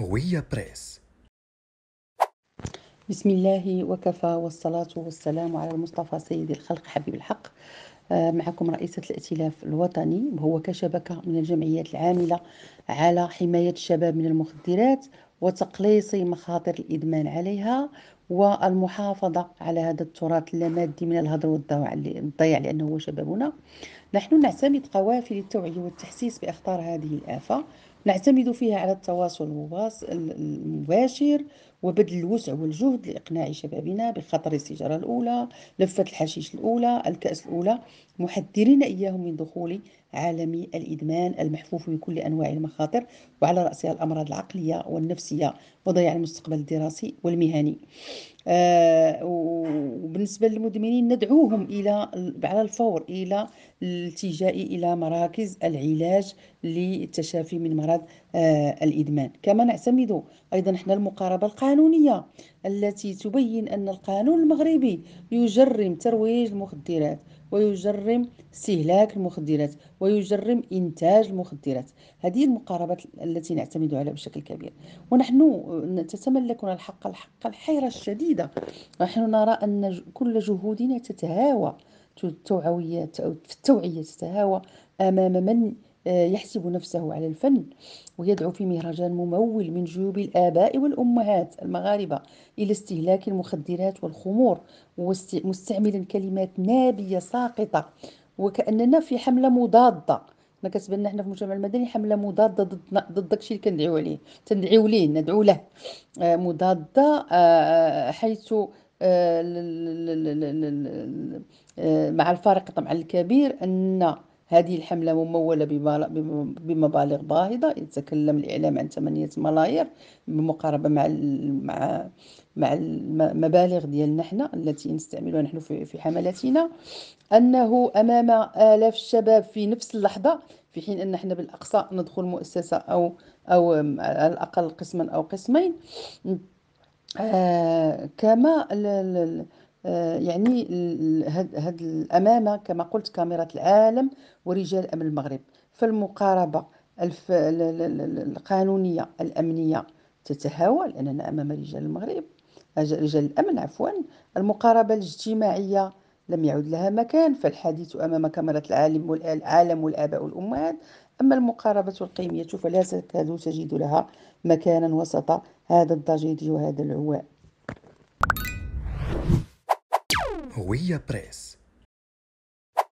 هوية بريس بسم الله وكفى والصلاة والسلام على المصطفى سيد الخلق حبيب الحق آه، معكم رئيسة الائتلاف الوطني وهو كشبكة من الجمعيات العاملة على حماية الشباب من المخدرات وتقليص مخاطر الإدمان عليها والمحافظة على هذا التراث اللامادي من الهدر والضياع لأنه هو شبابنا نحن نعتمد قوافل التوعية والتحسيس بأخطار هذه الآفة نعتمد فيها على التواصل المباشر وبذل الوسع والجهد لإقناع شبابنا بخطر السيجارة الأولى لفة الحشيش الأولى الكأس الأولى محذرين إياهم من دخول عالم الإدمان المحفوف بكل أنواع المخاطر وعلى رأسها الأمراض العقلية والنفسية وضياع المستقبل الدراسي والمهني آه، وبالنسبة للمدمنين ندعوهم إلى على الفور إلى الالتجاء إلى مراكز العلاج للتشافي من مرض آه، الإدمان كما نعتمد أيضا احنا المقاربة القانونية التي تبين أن القانون المغربي يجرم ترويج المخدرات ويجرم استهلاك المخدرات ويجرم إنتاج المخدرات هذه المقاربات التي نعتمد عليها بشكل كبير ونحن تتملكنا الحق الحق الحيرة الشديدة نحن نرى أن كل جهودنا تتهاوى التوعية التوعية تتهاوى أمام من يحسب نفسه على الفن ويدعو في مهرجان ممول من جيوب الآباء والأمهات المغاربة إلى استهلاك المخدرات والخمور مستعملا كلمات نابية ساقطة وكأننا في حملة مضادة ما كتبان حنا في المجتمع المدني حمله مضاده ضد ضد داكشي اللي كندعيو عليه تندعيو ليه ندعو له مضاده حيث مع الفارق طبعا الكبير ان هذه الحملة ممولة بمبالغ باهظة يتكلم الإعلام عن 8 ملايير بالمقاربة مع مع مع المبالغ ديالنا حنا التي نستعملها نحن في حملاتنا أنه أمام آلاف الشباب في نفس اللحظة في حين أن حنا بالأقصى ندخل مؤسسة أو أو على الأقل قسما أو قسمين آه كما آه، يعني هاد الأمامة كما قلت كاميرات العالم ورجال أمن المغرب فالمقاربة القانونية الأمنية تتهاوى لأننا أمام رجال المغرب رجال الأمن عفوا المقاربة الاجتماعية لم يعد لها مكان فالحديث أمام كاميرات العالم والعالم والآباء والأمهات أما المقاربة القيمية فلا تكاد تجد لها مكانا وسط هذا الضجيج وهذا العواء Ruia Press